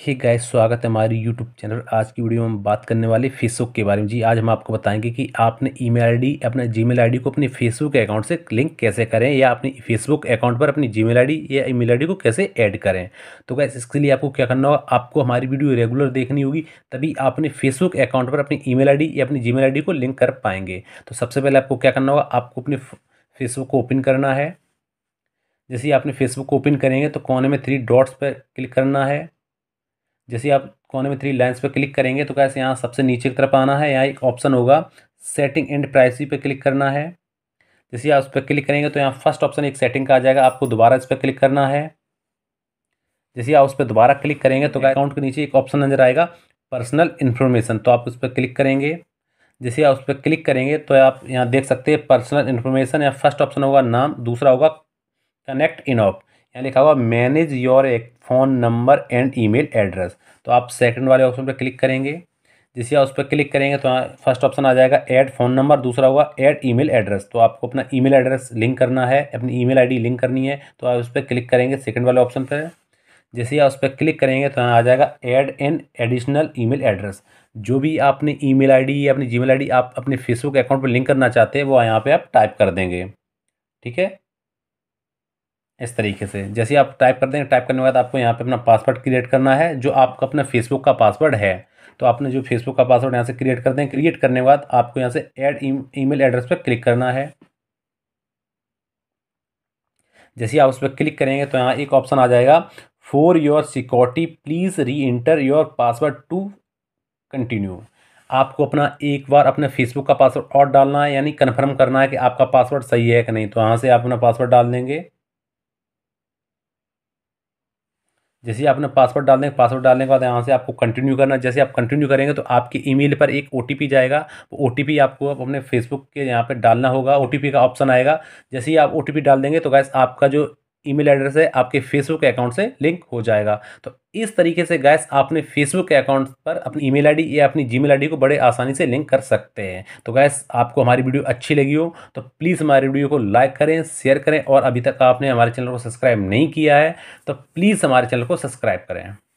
हे hey guys स्वागत है हमारी यूट्यूब चैनल आज की वीडियो में हम बात करने वाले फेसबुक के बारे में जी आज हम आपको बताएंगे कि आपने ईमेल आईडी अपने जीमेल आईडी को अपने फेसबुक अकाउंट से लिंक कैसे करें या अपने फेसबुक अकाउंट पर अपनी जीमेल आईडी या ईमेल आईडी को कैसे ऐड करें तो गैस इसके लिए आपको क्या करना होगा आपको हमारी वीडियो रेगुलर देखनी होगी तभी आप अपने फेसबुक अकाउंट पर अपनी ई मेल या अपनी जी मेल को लिंक कर पाएंगे तो सबसे पहले आपको क्या करना होगा आपको अपने फेसबुक को ओपन करना है जैसे ही आपने फेसबुक को ओपन करेंगे तो कोने में थ्री डॉट्स पर क्लिक करना है जैसे आप कोने में थ्री लाइन्स पर क्लिक करेंगे तो कैसे यहाँ सबसे नीचे की तरफ आना है यहाँ एक ऑप्शन होगा सेटिंग एंड प्राइसी पर क्लिक करना है जैसे आप उस पर क्लिक करेंगे तो यहाँ फर्स्ट ऑप्शन एक सेटिंग का आ जाएगा आपको दोबारा इस पर क्लिक करना है जैसे आप उस पर दोबारा क्लिक करेंगे तो अकाउंट के नीचे एक ऑप्शन नज़र आएगा पर्सनल इन्फॉर्मेशन तो आप उस पर क्लिक करेंगे जैसे आप उस पर क्लिक करेंगे तो आप यहाँ देख सकते हैं पर्सनल इन्फॉर्मेशन या फर्स्ट ऑप्शन होगा नाम दूसरा होगा कनेक्ट इन ऑप यहाँ लिखा हुआ मैनेज योर एक phone number and email address तो आप सेकंड वाले ऑप्शन पर क्लिक करेंगे जिसे उस पर क्लिक करेंगे तो फर्स्ट ऑप्शन आ जाएगा ऐड फ़ोन नंबर दूसरा हुआ ऐड ईमेल एड्रेस तो आपको अपना ईमेल एड्रेस लिंक करना है अपनी ईमेल आईडी लिंक करनी है तो आप उस पर क्लिक करेंगे सेकंड वाले ऑप्शन पर जैसे ही आप उस पर क्लिक करेंगे तो यहाँ आ जाएगा add an additional email address जो भी आपने ई मेल या अपनी जी मेल आप अपने फेसबुक अकाउंट पर लिंक करना चाहते हैं वो यहाँ पर आप टाइप कर देंगे ठीक है इस तरीके से जैसे आप टाइप कर देंगे टाइप करने के बाद आपको यहाँ पे अपना पासवर्ड क्रिएट करना है जो आपका अपना फेसबुक का पासवर्ड है तो आपने जो फेसबुक का पासवर्ड यहाँ से क्रिएट कर दें क्रिएट करने के बाद आपको यहाँ से ऐड ईमेल एड्रेस पर क्लिक करना है जैसे आप उस पर क्लिक करेंगे तो यहाँ एक ऑप्शन आ जाएगा for your security please reenter your password to continue आपको अपना एक बार अपने फेसबुक का पासवर्ड और डालना है यानी कन्फर्म करना है कि आपका पासवर्ड सही है कि नहीं तो यहाँ से आप अपना पासवर्ड डाल देंगे जैसे आपने पासवर्ड डाल देंगे पासवर्ड डालने के बाद यहाँ से आपको कंटिन्यू करना जैसे आप कंटिन्यू करेंगे तो आपकी ईमेल पर एक ओ जाएगा वो ओ आपको आप अपने फेसबुक के यहाँ पर डालना होगा ओ का ऑप्शन आएगा जैसे ही आप ओ डाल देंगे तो गैस आपका जो ईमेल एड्रेस है आपके फेसबुक अकाउंट से लिंक हो जाएगा तो इस तरीके से गैस आपने फेसबुक अकाउंट पर अपनी ईमेल आईडी या अपनी जीमेल आईडी को बड़े आसानी से लिंक कर सकते हैं तो गैस आपको हमारी वीडियो अच्छी लगी हो तो प्लीज़ हमारी वीडियो को लाइक करें शेयर करें और अभी तक आपने हमारे चैनल को सब्सक्राइब नहीं किया है तो प्लीज़ हमारे चैनल को सब्सक्राइब करें